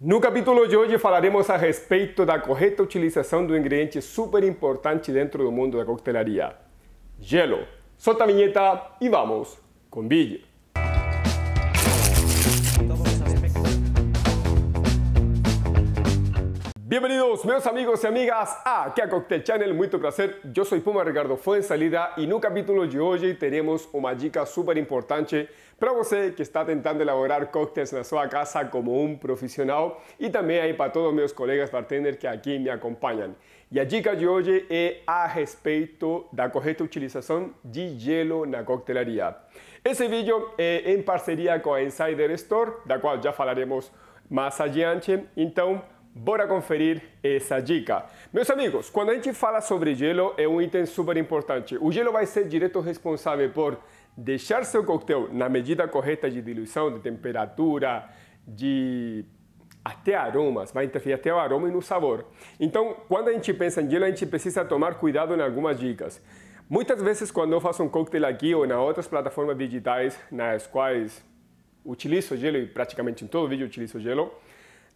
No capítulo de hoje falaremos a respeito da correta utilização do ingrediente super importante dentro do mundo da coquetelaria: gelo. Solta a vinheta e vamos com vídeo. Bienvenidos, meus amigos y amigas, a a Cocktail Channel. Mucho placer. Yo soy Puma Ricardo y en un capítulo de hoy tenemos una dica súper importante para você que está tentando elaborar cócteles en su casa como un profesional y también para todos mis colegas bartender que aquí me acompañan y la dica de hoy es a de la correta utilización de hielo la la ese vídeo video em parceria com Insider Store, la cual ya falaremos más adiante. Então, Bora conferir essa dica. Meus amigos, quando a gente fala sobre gelo, é um item super importante. O gelo vai ser direto responsável por deixar seu coquetel na medida correta de diluição, de temperatura, de até aromas, vai interferir até o aroma e no sabor. Então, quando a gente pensa em gelo, a gente precisa tomar cuidado em algumas dicas. Muitas vezes, quando eu faço um coquetel aqui ou nas outras plataformas digitais nas quais utilizo gelo, e praticamente em todo vídeo utilizo gelo,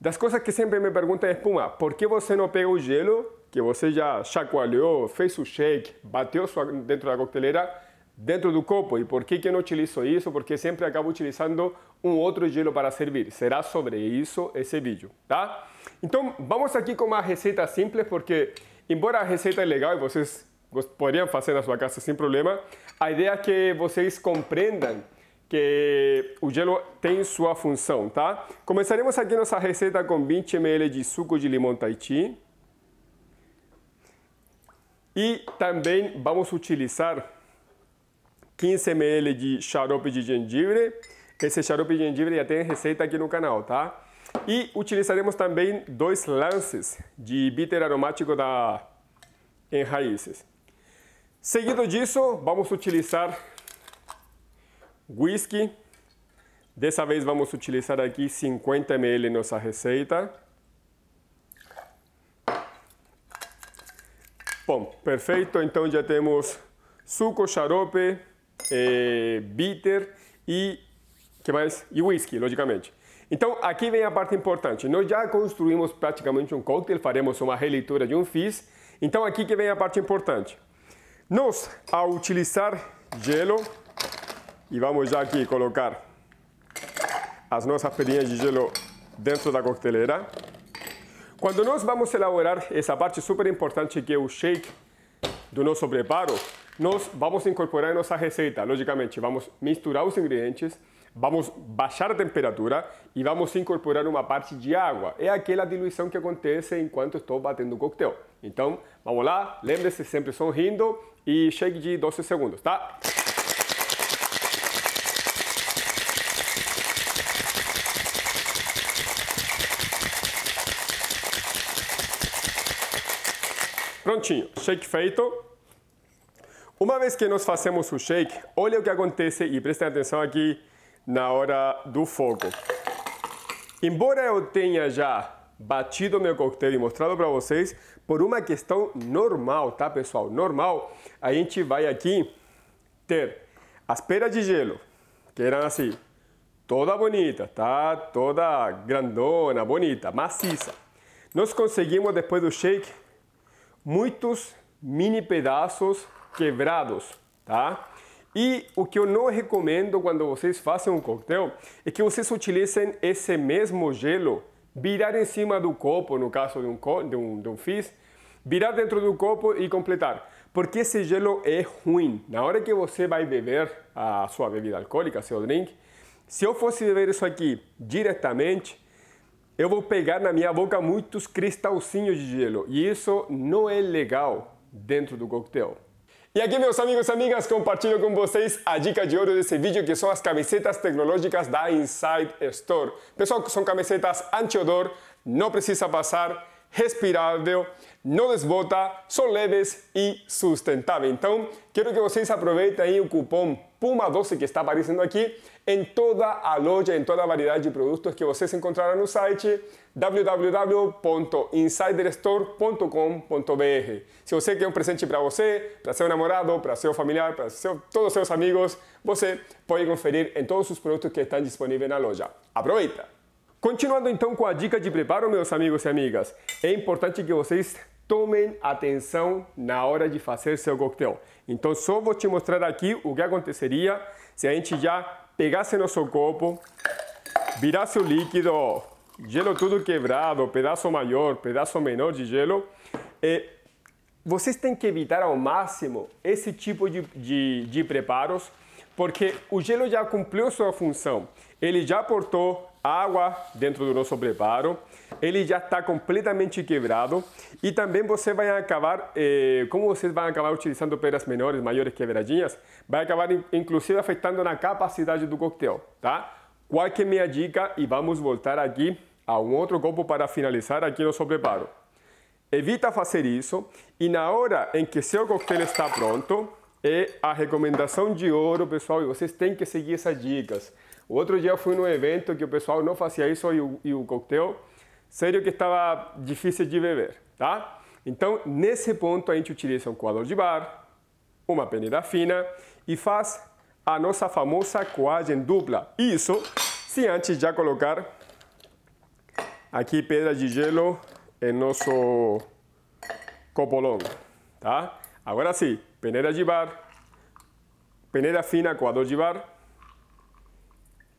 das coisas que sempre me perguntam é, espuma, por que você não pega o gelo que você já chacoalhou, fez o shake, bateu dentro da coqueteleira, dentro do copo? E por que, que eu não utilizo isso? Porque sempre acabo utilizando um outro gelo para servir. Será sobre isso esse vídeo, tá? Então, vamos aqui com uma receita simples, porque embora a receita é legal e vocês poderiam fazer na sua casa sem problema, a ideia é que vocês compreendam que o gelo tem sua função, tá? Começaremos aqui nossa receita com 20 ml de suco de limão Tahiti. E também vamos utilizar 15 ml de xarope de gengibre. Esse xarope de gengibre já tem receita aqui no canal, tá? E utilizaremos também dois lances de bitter aromático da em raízes. Seguido disso, vamos utilizar whisky. Dessa vez vamos utilizar aqui 50 ml nossa receita. Bom, perfeito. Então já temos suco, xarope, é, bitter e que mais? E whisky, logicamente. Então, aqui vem a parte importante. Nós já construímos praticamente um cocktail, faremos uma releitura de um fizz. Então, aqui que vem a parte importante. Nós, ao utilizar gelo, e vamos já aqui colocar as nossas pedrinhas de gelo dentro da coqueteleira. Quando nós vamos elaborar essa parte super importante que é o shake do nosso preparo, nós vamos incorporar em nossa receita, logicamente, vamos misturar os ingredientes, vamos baixar a temperatura e vamos incorporar uma parte de água. É aquela diluição que acontece enquanto estou batendo o coquetel. Então, vamos lá, lembre-se sempre sorrindo e shake de 12 segundos, tá? Prontinho, shake feito. Uma vez que nós fazemos o shake, olha o que acontece e prestem atenção aqui na hora do fogo. Embora eu tenha já batido meu coquetel e mostrado para vocês, por uma questão normal, tá pessoal? Normal, a gente vai aqui ter as peras de gelo, que eram assim, toda bonita, tá? Toda grandona, bonita, maciça. Nós conseguimos depois do shake muitos mini pedaços quebrados, tá? E o que eu não recomendo quando vocês fazem um coquetel é que vocês utilizem esse mesmo gelo, virar em cima do copo, no caso de um, de um, de um fizz, virar dentro do copo e completar. Porque esse gelo é ruim. Na hora que você vai beber a sua bebida alcoólica, seu drink, se eu fosse beber isso aqui diretamente, eu vou pegar na minha boca muitos cristalzinhos de gelo e isso não é legal dentro do coquetel. E aqui, meus amigos e amigas, compartilho com vocês a dica de ouro desse vídeo, que são as camisetas tecnológicas da Inside Store. Pessoal, são camisetas anti-odor, não precisa passar, respirável, não desbota, são leves e sustentáveis. Então, quero que vocês aproveitem aí o cupom PUMA12 que está aparecendo aqui em toda a loja, em toda a variedade de produtos que vocês encontrarão no site www.insiderstore.com.br. Se você quer um presente para você, para seu namorado, para seu familiar, para seu, todos os seus amigos, você pode conferir em todos os produtos que estão disponíveis na loja. Aproveita! Continuando então com a dica de preparo, meus amigos e amigas, é importante que vocês tomem atenção na hora de fazer seu coquetel. Então, só vou te mostrar aqui o que aconteceria se a gente já pegasse nosso copo, virasse o líquido, gelo tudo quebrado, pedaço maior, pedaço menor de gelo. E vocês têm que evitar ao máximo esse tipo de, de, de preparos, porque o gelo já cumpriu sua função. Ele já aportou água dentro do nosso preparo, ele já está completamente quebrado e também você vai acabar, eh, como vocês vão acabar utilizando pedras menores, maiores quebradinhas, vai acabar inclusive afetando na capacidade do coquetel, tá? Qual que é minha dica? E vamos voltar aqui a um outro copo para finalizar aqui nosso preparo. Evita fazer isso e na hora em que seu coquetel está pronto, é a recomendação de ouro, pessoal, e vocês têm que seguir essas dicas. Outro dia eu fui num evento que o pessoal não fazia isso e o, e o coquetel, sério que estava difícil de beber, tá? Então, nesse ponto, a gente utiliza um coador de bar, uma peneira fina e faz a nossa famosa coagem dupla. Isso, se antes já colocar aqui pedra de gelo em nosso copo longo, tá? Agora sim, peneira de bar, peneira fina, coador de bar,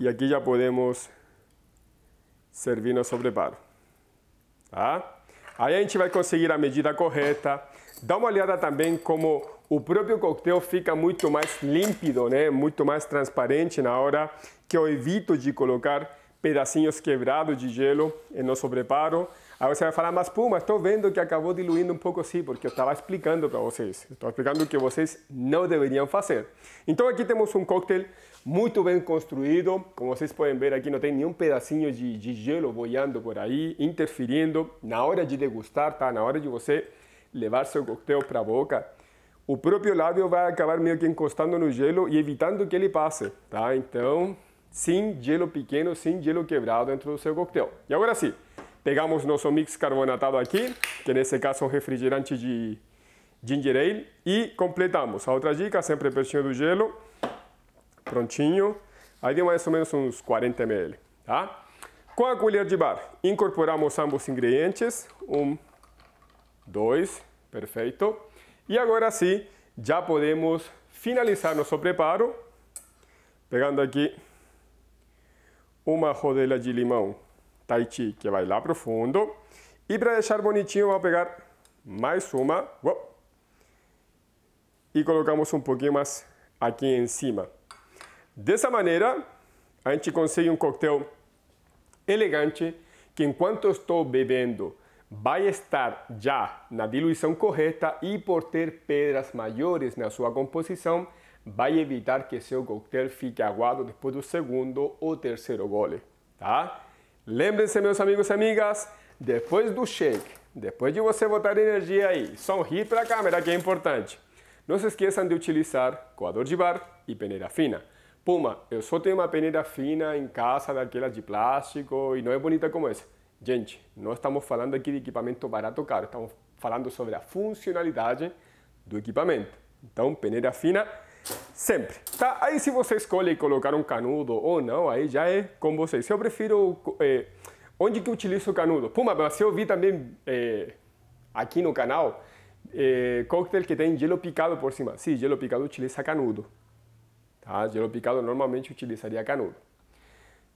e aqui já podemos servir nosso preparo. Tá? ¿Ah? Aí a gente vai conseguir a medida correta. Dá uma olhada também como o próprio coquetel fica muito mais límpido, né? muito mais transparente na hora que eu evito de colocar pedacinhos quebrados de gelo em nosso sobreparo. Aí você vai falar, mas Puma, estou vendo que acabou diluindo um pouco sim, porque eu estava explicando para vocês. Estou explicando o que vocês não deveriam fazer. Então aqui temos um coquetel muito bem construído. Como vocês podem ver aqui, não tem nenhum pedacinho de, de gelo boiando por aí, interferindo. Na hora de degustar, tá? Na hora de você levar seu coquetel para a boca, o próprio lábio vai acabar meio que encostando no gelo e evitando que ele passe, tá? Então, sem gelo pequeno, sem gelo quebrado dentro do seu coquetel. E agora sim, pegamos nosso mix carbonatado aqui, que nesse caso é um refrigerante de ginger ale, e completamos. A outra dica, sempre pertinho do gelo, prontinho. Aí deu mais ou menos uns 40 ml, tá? Com a colher de bar, incorporamos ambos os ingredientes. Um, dois, perfeito. E agora sim, já podemos finalizar nosso preparo. Pegando aqui uma rodela de limão tai chi, que vai lá pro fundo. E para deixar bonitinho, vamos pegar mais uma. Uou, e colocamos um pouquinho mais aqui em cima. Dessa maneira, a gente consegue um coquetel elegante que enquanto estou bebendo vai estar já na diluição correta e por ter pedras maiores na sua composição, vai evitar que seu coquetel fique aguado depois do segundo ou terceiro gole, tá? Lembrem-se, meus amigos e amigas, depois do shake, depois de você botar energia aí, sorrir para a câmera que é importante. Não se esqueçam de utilizar coador de bar e peneira fina. Puma, eu só tenho uma peneira fina em casa, daquela de plástico, e não é bonita como essa. Gente, não estamos falando aqui de equipamento barato caro, estamos falando sobre a funcionalidade do equipamento. Então, peneira fina Sempre, tá? Aí se você escolhe colocar um canudo ou não, aí já é com vocês. Eu prefiro... É, onde que eu utilizo o canudo? Puma, mas eu vi também é, aqui no canal é, eh, coquetel que tem gelo picado por cima. Sim, gelo picado utiliza canudo. Tá? Gelo picado normalmente utilizaria canudo.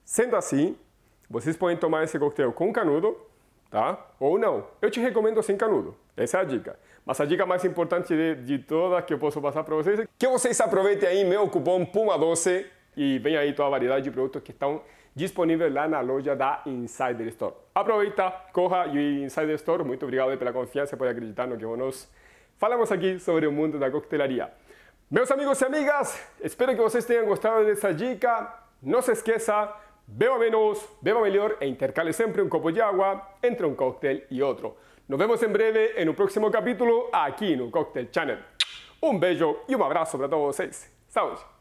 Sendo assim, vocês podem tomar esse coquetel com canudo tá? Ou não. Eu te recomendo sem assim, canudo. Essa é a dica. Mas a dica mais importante de, de todas que eu posso passar para vocês é que vocês aproveitem aí meu cupom PUMA12 e vem aí toda a variedade de produtos que estão disponíveis lá na loja da Insider Store. Aproveita, corra e Insider Store, muito obrigado pela confiança por acreditar no que nós falamos aqui sobre o mundo da coquetelaria. Meus amigos e amigas, espero que vocês tenham gostado dessa dica. Não se esqueça, beba menos, beba mejor e intercale siempre un copo de agua entre un cóctel y otro. Nos vemos en breve en un próximo capítulo aquí en un Cóctel Channel. Un bello y un abrazo para todos ustedes. Saludos.